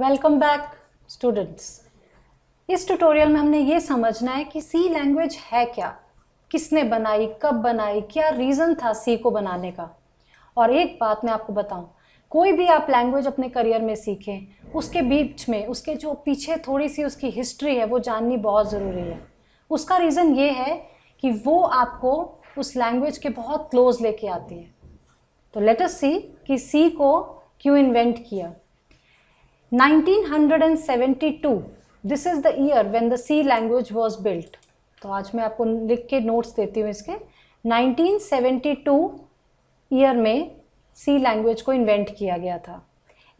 welcome back students इस tutorial में हमने ये समझना है कि सी लैंग्वेज है क्या किसने बनाई कब बनाई क्या रीज़न था सी को बनाने का और एक बात मैं आपको बताऊं कोई भी आप लैंग्वेज अपने करियर में सीखें उसके बीच में उसके जो पीछे थोड़ी सी उसकी हिस्ट्री है वो जाननी बहुत ज़रूरी है उसका रीज़न ये है कि वो आपको उस लैंग्वेज के बहुत क्लोज लेके आती है तो लेटस सी कि सी को क्यों इन्वेंट किया 1972 this is the year when the C language was built तो आज मैं आपको लिख के नोट्स देती हूँ इसके 1972 ईयर में सी लैंग्वेज को इन्वेंट किया गया था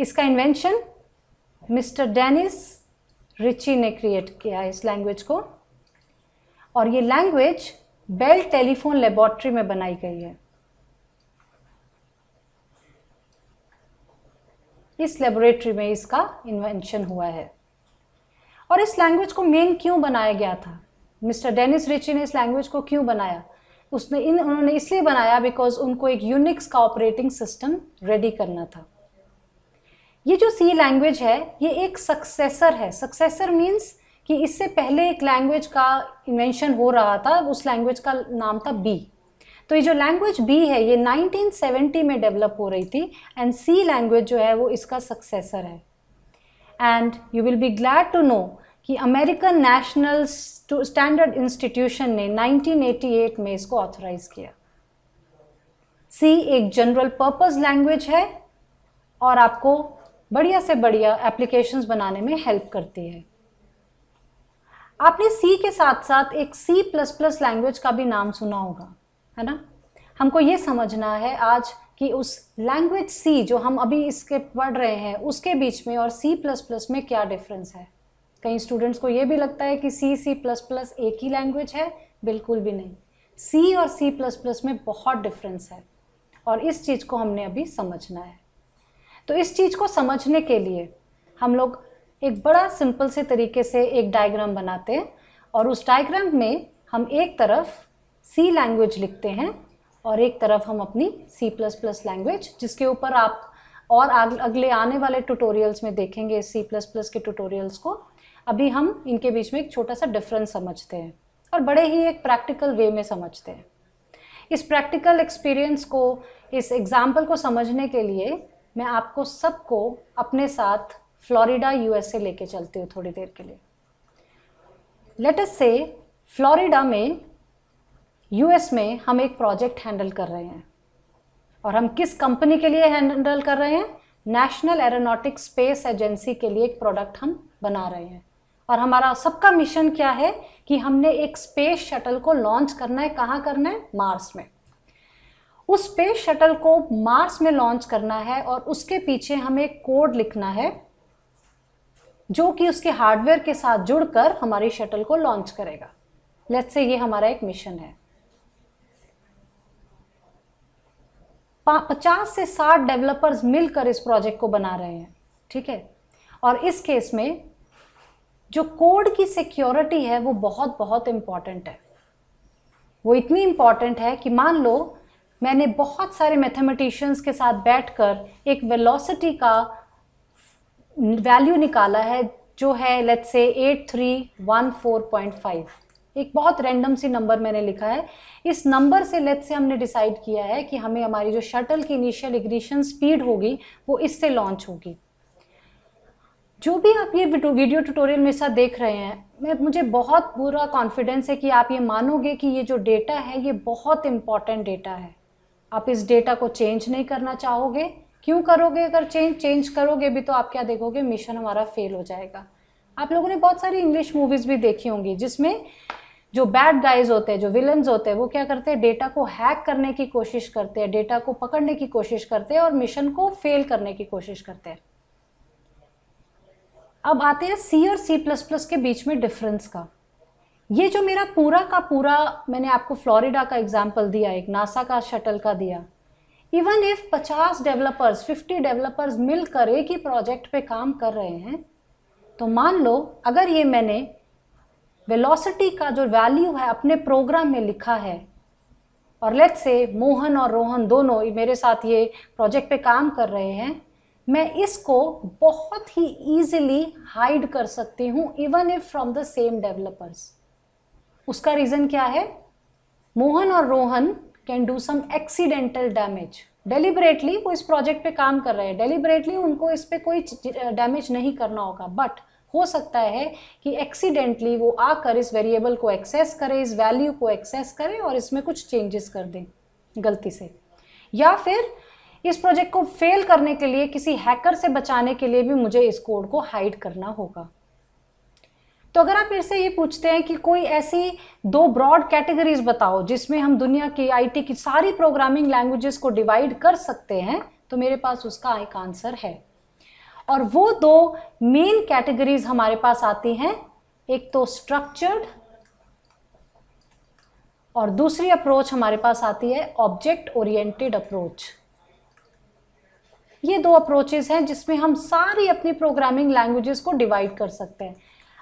इसका इन्वेंशन मिस्टर डेनिस रिची ने क्रिएट किया इस लैंग्वेज को और ये लैंग्वेज बेल टेलीफोन लेबॉर्ट्री में बनाई गई है इस लेबोरेटरी में इसका इन्वेंशन हुआ है और इस लैंग्वेज को मेन क्यों बनाया गया था मिस्टर डेनिस रिची ने इस लैंग्वेज को क्यों बनाया उसने इन उन्होंने इसलिए बनाया बिकॉज उनको एक यूनिक्स का ऑपरेटिंग सिस्टम रेडी करना था ये जो सी लैंग्वेज है ये एक सक्सेसर है सक्सेसर मीन्स कि इससे पहले एक लैंग्वेज का इन्वेंशन हो रहा था उस लैंग्वेज का नाम था बी तो ये जो लैंग्वेज बी है ये 1970 में डेवलप हो रही थी एंड सी लैंग्वेज जो है वो इसका सक्सेसर है and you will be glad to know कि अमेरिकन नेशनल स्टैंडर्ड इंस्टीट्यूशन ने 1988 में इसको ऑथराइज किया सी एक जनरल पर्पस लैंग्वेज है और आपको बढ़िया से बढ़िया एप्लीकेशंस बनाने में हेल्प करती है आपने सी के साथ साथ एक सी प्लस प्लस लैंग्वेज का भी नाम सुना होगा है ना हमको ये समझना है आज कि उस लैंग्वेज सी जो हम अभी इसके पढ़ रहे हैं उसके बीच में और सी प्लस प्लस में क्या डिफरेंस है कई स्टूडेंट्स को ये भी लगता है कि सी सी प्लस प्लस एक ही लैंग्वेज है बिल्कुल भी नहीं सी और सी प्लस प्लस में बहुत डिफरेंस है और इस चीज़ को हमने अभी समझना है तो इस चीज़ को समझने के लिए हम लोग एक बड़ा सिंपल से तरीके से एक डायग्राम बनाते हैं और उस डायग्राम में हम एक तरफ सी लैंग्वेज लिखते हैं और एक तरफ हम अपनी सी प्लस प्लस लैंग्वेज जिसके ऊपर आप और अगले आने वाले ट्यूटोरियल्स में देखेंगे सी प्लस प्लस के ट्यूटोरियल्स को अभी हम इनके बीच में एक छोटा सा डिफरेंस समझते हैं और बड़े ही एक प्रैक्टिकल वे में समझते हैं इस प्रैक्टिकल एक्सपीरियंस को इस एग्ज़ाम्पल को समझने के लिए मैं आपको सबको अपने साथ फ्लोरिडा यूएसए लेके चलती हूँ थोड़ी देर के लिए लेट अस से फ्लोरिडा में यूएस में हम एक प्रोजेक्ट हैंडल कर रहे हैं और हम किस कंपनी के लिए हैंडल कर रहे हैं नेशनल एरोनॉटिक स्पेस एजेंसी के लिए एक प्रोडक्ट हम बना रहे हैं और हमारा सबका मिशन क्या है कि हमने एक स्पेस शटल को लॉन्च करना है कहाँ करना है मार्स में उस स्पेस शटल को मार्स में लॉन्च करना है और उसके पीछे हमें कोड लिखना है जो कि उसके हार्डवेयर के साथ जुड़कर हमारी शटल को लॉन्च करेगा लेट्स से ये हमारा एक मिशन है पचास से साठ डेवलपर्स मिलकर इस प्रोजेक्ट को बना रहे हैं ठीक है और इस केस में जो कोड की सिक्योरिटी है वो बहुत बहुत इम्पॉर्टेंट है वो इतनी इम्पॉर्टेंट है कि मान लो मैंने बहुत सारे मैथमेटिशियंस के साथ बैठकर एक वेलोसिटी का वैल्यू निकाला है जो है लेट्स से eight three one four point five एक बहुत रैंडम सी नंबर मैंने लिखा है इस नंबर से लेट से हमने डिसाइड किया है कि हमें हमारी जो शटल की इनिशियल इग्निशन स्पीड होगी वो इससे लॉन्च होगी जो भी आप ये वीडियो ट्यूटोरियल मेरे साथ देख रहे हैं मैं मुझे बहुत बुरा कॉन्फिडेंस है कि आप ये मानोगे कि ये जो डेटा है ये बहुत इंपॉर्टेंट डेटा है आप इस डेटा को चेंज नहीं करना चाहोगे क्यों करोगे अगर चेंज चेंज करोगे भी तो आप क्या देखोगे मिशन हमारा फेल हो जाएगा आप लोगों ने बहुत सारी इंग्लिश मूवीज़ भी देखी होंगी जिसमें जो बैड गाइज होते हैं जो विलन्स होते हैं वो क्या करते हैं डेटा को हैक करने की कोशिश करते हैं डेटा को पकड़ने की कोशिश करते हैं और मिशन को फेल करने की कोशिश करते हैं अब आते हैं सी और सी प्लस प्लस के बीच में डिफरेंस का ये जो मेरा पूरा का पूरा मैंने आपको फ्लोरिडा का एग्जाम्पल दिया एक नासा का शटल का दिया इवन इफ 50 डेवलपर्स 50 डेवलपर्स मिलकर एक ही प्रोजेक्ट पे काम कर रहे हैं तो मान लो अगर ये मैंने वेलोसिटी का जो वैल्यू है अपने प्रोग्राम में लिखा है और लेट से मोहन और रोहन दोनों मेरे साथ ये प्रोजेक्ट पे काम कर रहे हैं मैं इसको बहुत ही इजीली हाइड कर सकती हूँ even if from the same developers उसका रीज़न क्या है मोहन और Rohan can do some accidental damage deliberately वो इस प्रोजेक्ट पे काम कर रहे हैं डेलिबरेटली उनको इस पर कोई डैमेज नहीं करना होगा बट हो सकता है कि एक्सीडेंटली वो आकर इस वेरिएबल को एक्सेस करे इस वैल्यू को एक्सेस करे और इसमें कुछ चेंजेस कर दें गलती से या फिर इस प्रोजेक्ट को फेल करने के लिए किसी हैकर से बचाने के लिए भी मुझे इस कोड को हाइड करना होगा तो अगर आप इससे से ये पूछते हैं कि कोई ऐसी दो ब्रॉड कैटेगरीज बताओ जिसमें हम दुनिया की आईटी की सारी प्रोग्रामिंग लैंग्वेजेस को डिवाइड कर सकते हैं तो मेरे पास उसका एक आंसर है और वो दो मेन कैटेगरीज हमारे पास आती हैं एक तो स्ट्रक्चर्ड और दूसरी अप्रोच हमारे पास आती है ऑब्जेक्ट ओरिएंटेड अप्रोच ये दो अप्रोचेज हैं जिसमें हम सारी अपनी प्रोग्रामिंग लैंग्वेजेस को डिवाइड कर सकते हैं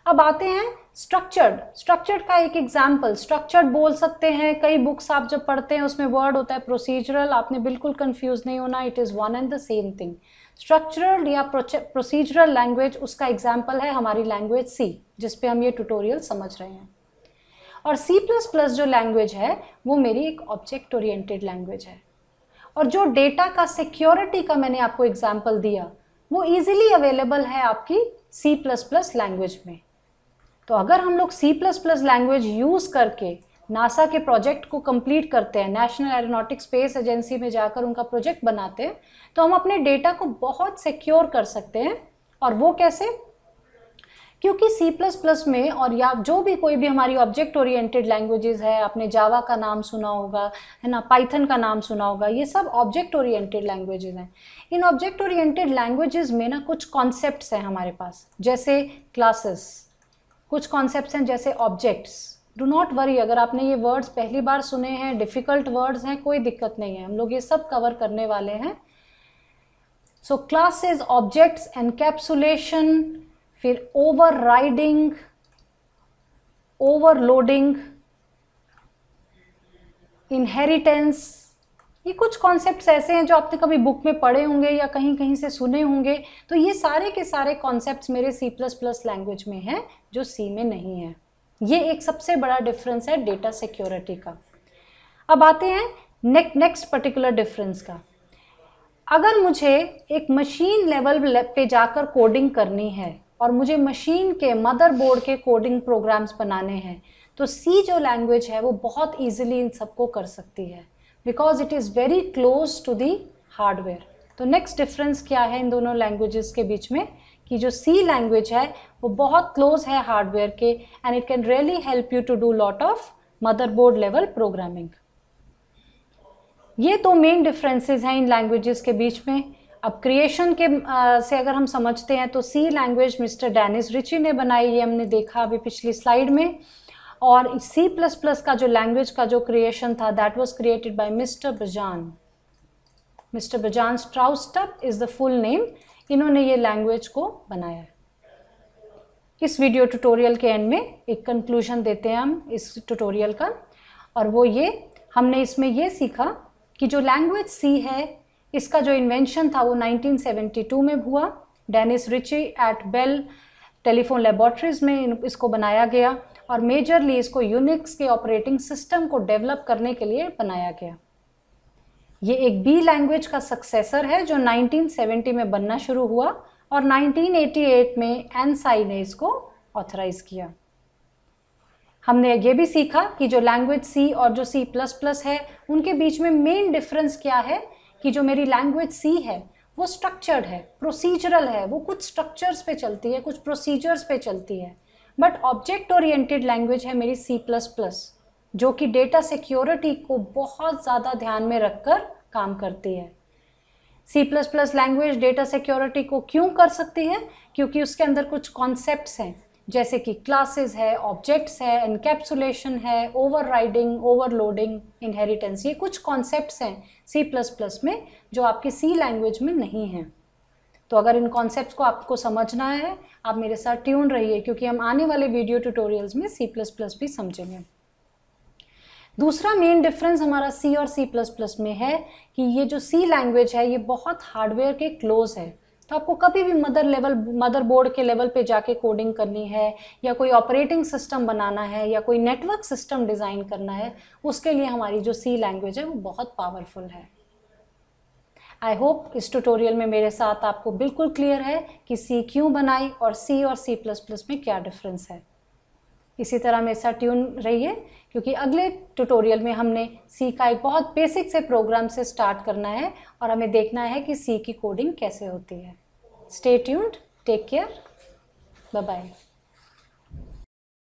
अब आते हैं स्ट्रक्चर्ड स्ट्रक्चर्ड का एक एग्जाम्पल स्ट्रक्चर्ड बोल सकते हैं कई बुक्स आप जब पढ़ते हैं उसमें वर्ड होता है प्रोसीजरल आपने बिल्कुल कंफ्यूज नहीं होना it is one and the same thing structural या प्रोसीजरल लैंग्वेज उसका एग्जाम्पल है हमारी लैंग्वेज सी जिसपे हम ये ट्यूटोरियल समझ रहे हैं और सी प्लस प्लस जो लैंग्वेज है वो मेरी एक ऑब्जेक्ट ओरिएंटेड लैंग्वेज है और जो डेटा का सिक्योरिटी का मैंने आपको एग्जाम्पल दिया वो ईजिली अवेलेबल है आपकी सी प्लस प्लस लैंग्वेज में तो अगर हम लोग C plus plus language use करके नासा के प्रोजेक्ट को कंप्लीट करते हैं नेशनल एरोनॉटिक स्पेस एजेंसी में जाकर उनका प्रोजेक्ट बनाते हैं तो हम अपने डेटा को बहुत सिक्योर कर सकते हैं और वो कैसे क्योंकि C++ में और या जो भी कोई भी हमारी ऑब्जेक्ट ओरिएंटेड लैंग्वेजेस है आपने जावा का नाम सुना होगा है ना पाइथन का नाम सुना होगा ये सब ऑब्जेक्ट ओरिएंटेड लैंग्वेजेस हैं इन ऑब्जेक्ट ओरिएंटेड लैंग्वेजेस में ना कुछ कॉन्सेप्ट्स हैं हमारे पास जैसे क्लासेस कुछ कॉन्सेप्ट्स हैं जैसे ऑब्जेक्ट्स डू नॉट वरी अगर आपने ये वर्ड्स पहली बार सुने हैं डिफ़िकल्ट वर्ड्स हैं कोई दिक्कत नहीं है हम लोग ये सब कवर करने वाले हैं सो क्लासेस ऑब्जेक्ट्स एनकैप्सुलेशन फिर ओवर राइडिंग ओवरलोडिंग इनहेरिटेंस ये कुछ कॉन्सेप्ट ऐसे हैं जो आपने कभी बुक में पढ़े होंगे या कहीं कहीं से सुने होंगे तो ये सारे के सारे कॉन्सेप्ट मेरे सी प्लस प्लस लैंग्वेज में हैं जो सी में नहीं है ये एक सबसे बड़ा डिफरेंस है डेटा सिक्योरिटी का अब आते हैं नेक नेक्स्ट पर्टिकुलर डिफरेंस का अगर मुझे एक मशीन लेवल पे जाकर कोडिंग करनी है और मुझे मशीन के मदरबोर्ड के कोडिंग प्रोग्राम्स बनाने हैं तो सी जो लैंग्वेज है वो बहुत ईजिली इन सबको कर सकती है because it is very close to the hardware तो नेक्स्ट डिफरेंस क्या है इन दोनों लैंग्वेजेस के बीच में कि जो सी लैंग्वेज है वो बहुत क्लोज है हार्डवेयर के and it can really help you to do lot of motherboard level programming ये तो मेन डिफरेंसेस हैं इन लैंग्वेजेस के बीच में अब क्रिएशन के आ, से अगर हम समझते हैं तो C language Mr Dennis Ritchie ने बनाई ये हमने देखा अभी पिछली स्लाइड में और सी प्लस प्लस का जो लैंग्वेज का जो क्रिएशन था that was created by Mr Bjarne Mr Bjarne Stroustrup is the full name इन्होंने ये लैंग्वेज को बनाया है इस वीडियो ट्यूटोरियल के एंड में एक कंक्लूजन देते हैं हम इस ट्यूटोरियल का और वो ये हमने इसमें ये सीखा कि जो लैंग्वेज सी है इसका जो इन्वेंशन था वो 1972 में हुआ Dennis Ritchie at Bell Telephone Laboratories में इसको बनाया गया और मेजरली इसको यूनिक्स के ऑपरेटिंग सिस्टम को डेवलप करने के लिए बनाया गया ये एक बी लैंग्वेज का सक्सेसर है जो 1970 में बनना शुरू हुआ और 1988 में एनसाई ने इसको ऑथराइज किया हमने ये भी सीखा कि जो लैंग्वेज सी और जो सी प्लस प्लस है उनके बीच में मेन डिफरेंस क्या है कि जो मेरी लैंग्वेज सी है वो स्ट्रक्चर्ड है प्रोसीजरल है वो कुछ स्ट्रक्चर्स पे चलती है कुछ प्रोसीजर्स पे चलती है बट ऑब्जेक्ट ओरिएंटेड लैंग्वेज है मेरी सी प्लस प्लस जो कि डेटा सिक्योरिटी को बहुत ज़्यादा ध्यान में रखकर काम करती है C plus plus language data security को क्यों कर सकती है क्योंकि उसके अंदर कुछ कॉन्सेप्ट हैं जैसे कि क्लासेस है ऑब्जेक्ट्स है इनकेप्सुलेशन है ओवर राइडिंग ओवरलोडिंग इनहेरिटेंस ये कुछ कॉन्सेप्ट हैं सी प्लस प्लस में जो आपके सी लैंग्वेज में नहीं हैं तो अगर इन कॉन्सेप्ट्स को आपको समझना है आप मेरे साथ ट्यून रहिए क्योंकि हम आने वाले वीडियो ट्यूटोरियल्स में सी प्लस प्लस भी समझेंगे दूसरा मेन डिफरेंस हमारा सी और सी प्लस प्लस में है कि ये जो सी लैंग्वेज है ये बहुत हार्डवेयर के क्लोज है तो आपको कभी भी मदर लेवल मदर बोर्ड के लेवल पे जाके कोडिंग करनी है या कोई ऑपरेटिंग सिस्टम बनाना है या कोई नेटवर्क सिस्टम डिज़ाइन करना है उसके लिए हमारी जो सी लैंग्वेज है वो बहुत पावरफुल है आई होप इस ट्यूटोरियल में मेरे साथ आपको बिल्कुल क्लियर है कि सी क्यों बनाई और सी और सी प्लस प्लस में क्या डिफरेंस है इसी तरह मेरे साथ ट्यून रहिए क्योंकि अगले ट्यूटोरियल में हमने सी का एक बहुत बेसिक से प्रोग्राम से स्टार्ट करना है और हमें देखना है कि सी की कोडिंग कैसे होती है stay tuned take care bye bye